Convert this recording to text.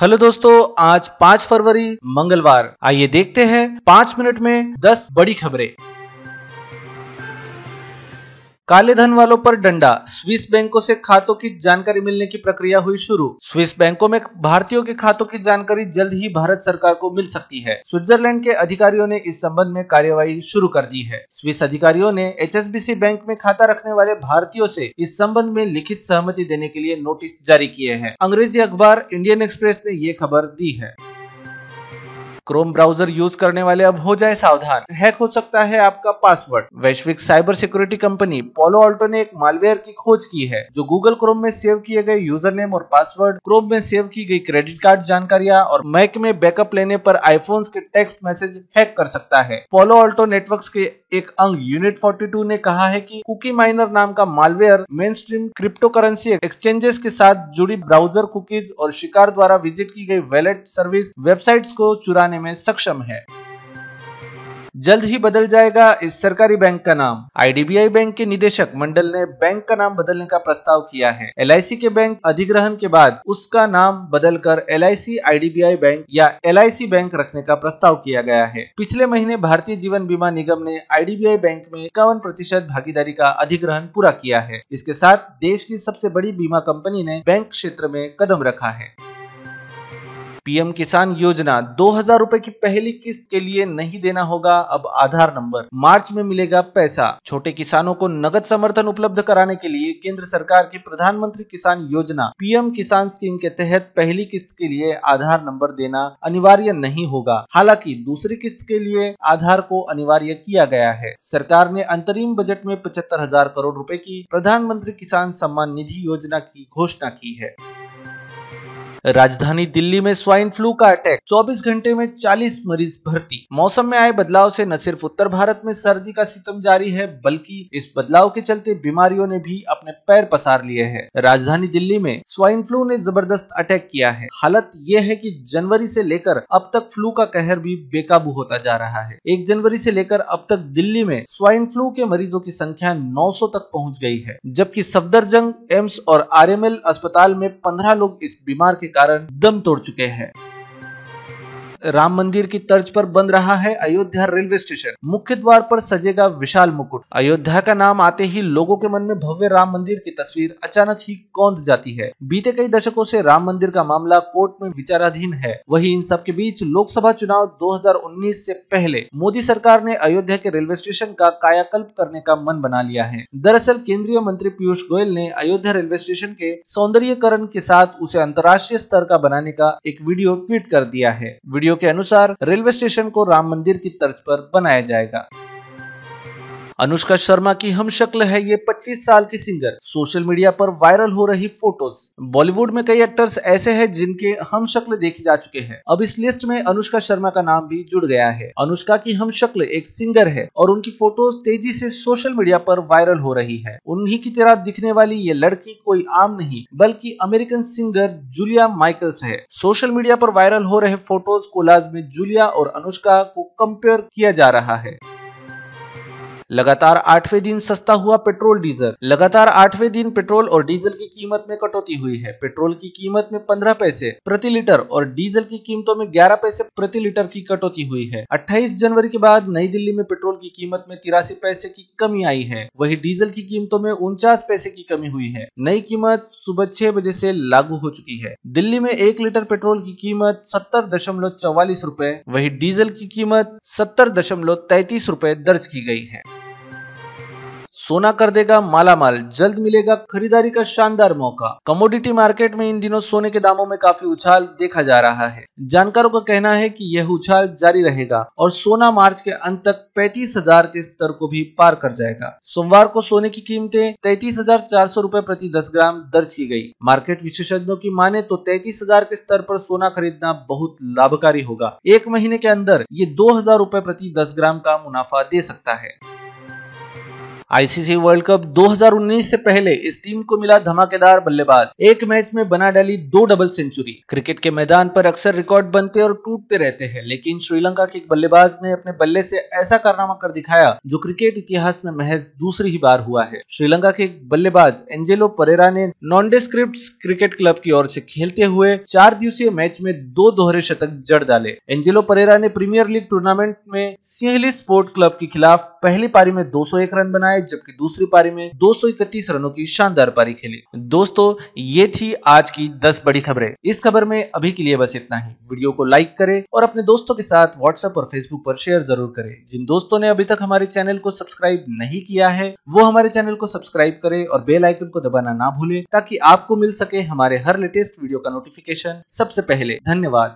hello दोस्तों आज 5 फरवरी मंगलवार आइए देखते हैं 5 मिनट में 10 बड़ी खबरें काले धन वालों पर डंडा स्विस बैंकों से खातों की जानकारी मिलने की प्रक्रिया हुई शुरू स्विस बैंकों में भारतीयों के खातों की जानकारी जल्द ही भारत सरकार को मिल सकती है स्विट्जरलैंड के अधिकारियों ने इस संबंध में कार्यवाही शुरू कर दी है स्विस अधिकारियों ने एच बैंक में खाता रखने वाले भारतीयों से इस संबंध में लिखित सहमति देने के लिए नोटिस जारी किए हैं अंग्रेजी अखबार इंडियन एक्सप्रेस ने ये खबर दी है क्रोम ब्राउजर यूज करने वाले अब हो जाए सावधान हैक हो सकता है आपका पासवर्ड वैश्विक cyber security company Palo Alto ने एक मालवेयर की खोज की है जो गूगल क्रोम में सेव किए गए यूजर नेम और पासवर्ड क्रोम में सेव की गई क्रेडिट कार्ड जानकारियां और मैक में बैकअप लेने पर आईफोन के टेक्स्ट मैसेज हैक कर सकता है पोलो ऑल्टो नेटवर्क के एक अंग यूनिट 42 ने कहा है कि कुकी माइनर नाम का malware mainstream cryptocurrency exchanges के साथ जुड़ी ब्राउजर कुकीज और शिकार द्वारा विजिट की गई वैलेट सर्विस वेबसाइट्स को चुराने में सक्षम है जल्द ही बदल जाएगा इस सरकारी बैंक का नाम आईडीबीआई बैंक के निदेशक मंडल ने बैंक का नाम बदलने का प्रस्ताव किया है एल के बैंक अधिग्रहण के बाद उसका नाम बदलकर एल आई बैंक या एल बैंक रखने का प्रस्ताव किया गया है पिछले महीने भारतीय जीवन बीमा निगम ने आई बैंक में इक्यावन प्रतिशत भागीदारी का अधिग्रहण पूरा किया है इसके साथ देश की सबसे बड़ी बीमा कंपनी ने बैंक क्षेत्र में कदम रखा है पीएम किसान योजना दो हजार रूपए की पहली किस्त के लिए नहीं देना होगा अब आधार नंबर मार्च में मिलेगा पैसा छोटे किसानों को नगद समर्थन उपलब्ध कराने के लिए केंद्र सरकार की प्रधानमंत्री किसान योजना पीएम किसान स्कीम के तहत पहली किस्त के लिए आधार नंबर देना अनिवार्य नहीं होगा हालांकि दूसरी किस्त के लिए आधार को अनिवार्य किया गया है सरकार ने अंतरिम बजट में पचहत्तर हजार करोड़ रूपए की प्रधानमंत्री किसान सम्मान निधि योजना की घोषणा की है राजधानी दिल्ली में स्वाइन फ्लू का अटैक 24 घंटे में 40 मरीज भर्ती मौसम में आए बदलाव से न सिर्फ उत्तर भारत में सर्दी का सितम जारी है बल्कि इस बदलाव के चलते बीमारियों ने भी अपने पैर पसार लिए है राजधानी दिल्ली में स्वाइन फ्लू ने जबरदस्त अटैक किया है हालत यह है की जनवरी ऐसी लेकर अब तक फ्लू का कहर भी बेकाबू होता जा रहा है एक जनवरी ऐसी लेकर अब तक दिल्ली में स्वाइन फ्लू के मरीजों की संख्या नौ तक पहुँच गई है जबकि सफदरजंग एम्स और आर अस्पताल में पंद्रह लोग इस बीमार के कारण दम तोड़ चुके हैं राम मंदिर की तर्ज पर बन रहा है अयोध्या रेलवे स्टेशन मुख्य द्वार पर सजेगा विशाल मुकुट अयोध्या का नाम आते ही लोगों के मन में भव्य राम मंदिर की तस्वीर अचानक ही कौंध जाती है बीते कई दशकों से राम मंदिर का मामला कोर्ट में विचाराधीन है वही इन सबके बीच लोकसभा चुनाव 2019 से पहले मोदी सरकार ने अयोध्या के रेलवे स्टेशन का कायाकल्प करने का मन बना लिया है दरअसल केंद्रीय मंत्री पीयूष गोयल ने अयोध्या रेलवे स्टेशन के सौंदर्यकरण के साथ उसे अंतर्राष्ट्रीय स्तर का बनाने का एक वीडियो ट्वीट कर दिया है वीडियो के अनुसार रेलवे स्टेशन को राम मंदिर की तर्ज पर बनाया जाएगा अनुष्का शर्मा की हम शक्ल है ये 25 साल की सिंगर सोशल मीडिया पर वायरल हो रही फोटोज बॉलीवुड में कई एक्टर्स ऐसे हैं जिनके हम शक्ल देखे जा चुके हैं अब इस लिस्ट में अनुष्का शर्मा का नाम भी जुड़ गया है अनुष्का की हम शक्ल एक सिंगर है और उनकी फोटोज तेजी से सोशल मीडिया पर वायरल हो रही है उन्हीं की तरह दिखने वाली ये लड़की कोई आम नहीं बल्कि अमेरिकन सिंगर जूलिया माइकल्स है सोशल मीडिया पर वायरल हो रहे फोटोज कोलाज में जूलिया और अनुष्का को कंपेयर किया जा रहा है लगातार आठवें दिन सस्ता हुआ पेट्रोल डीजल लगातार आठवें दिन पेट्रोल और डीजल की कीमत में कटौती हुई है पेट्रोल की कीमत में पंद्रह पैसे प्रति लीटर और डीजल की कीमतों में ग्यारह पैसे प्रति लीटर की कटौती हुई है अट्ठाईस जनवरी के बाद नई दिल्ली में पेट्रोल की कीमत में तिरासी पैसे की कमी आई है वही डीजल की कीमतों में उनचास पैसे की कमी हुई है नई कीमत सुबह छह बजे से लागू हो चुकी है दिल्ली में एक लीटर पेट्रोल की कीमत सत्तर दशमलव चौवालीस रूपए वही डीजल की कीमत सत्तर दशमलव तैतीस रूपए दर्ज की गई है सोना कर देगा माला माल जल्द मिलेगा खरीदारी का शानदार मौका कमोडिटी मार्केट में इन दिनों सोने के दामों में काफी उछाल देखा जा रहा है जानकारों का कहना है कि यह उछाल जारी रहेगा और सोना मार्च के अंत तक पैंतीस हजार के स्तर को भी पार कर जाएगा सोमवार को सोने की कीमतें तैतीस हजार चार सौ रूपए प्रति दस ग्राम दर्ज की गयी मार्केट विशेषज्ञों की माने तो तैतीस हजार के स्तर आरोप सोना खरीदना बहुत लाभकारी होगा एक महीने के अंदर ये दो हजार रूपए प्रति दस ग्राम का मुनाफा दे सकता है आईसीसी वर्ल्ड कप 2019 से पहले इस टीम को मिला धमाकेदार बल्लेबाज एक मैच में बना डाली दो डबल सेंचुरी क्रिकेट के मैदान पर अक्सर रिकॉर्ड बनते और टूटते रहते हैं लेकिन श्रीलंका के एक बल्लेबाज ने अपने बल्ले से ऐसा कारनामा कर दिखाया जो क्रिकेट इतिहास में महज दूसरी ही बार हुआ है श्रीलंका के बल्लेबाज एंजेलो परेरा ने नॉन क्रिकेट क्लब की ओर से खेलते हुए चार दिवसीय मैच में दो दोहरे शतक जड़ डाले एंजेलो परेरा ने प्रीमियर लीग टूर्नामेंट में सिंहली स्पोर्ट क्लब के खिलाफ पहली पारी में 201 रन बनाए बनाए जबकि दूसरी पारी में दो रनों की शानदार पारी खेली दोस्तों ये थी आज की 10 बड़ी खबरें इस खबर में अभी के लिए बस इतना ही वीडियो को लाइक करें और अपने दोस्तों के साथ व्हाट्सएप और फेसबुक पर शेयर जरूर करें जिन दोस्तों ने अभी तक हमारे चैनल को सब्सक्राइब नहीं किया है वो हमारे चैनल को सब्सक्राइब करे और बेल आइकन को दबाना ना भूले ताकि आपको मिल सके हमारे हर लेटेस्ट वीडियो का नोटिफिकेशन सबसे पहले धन्यवाद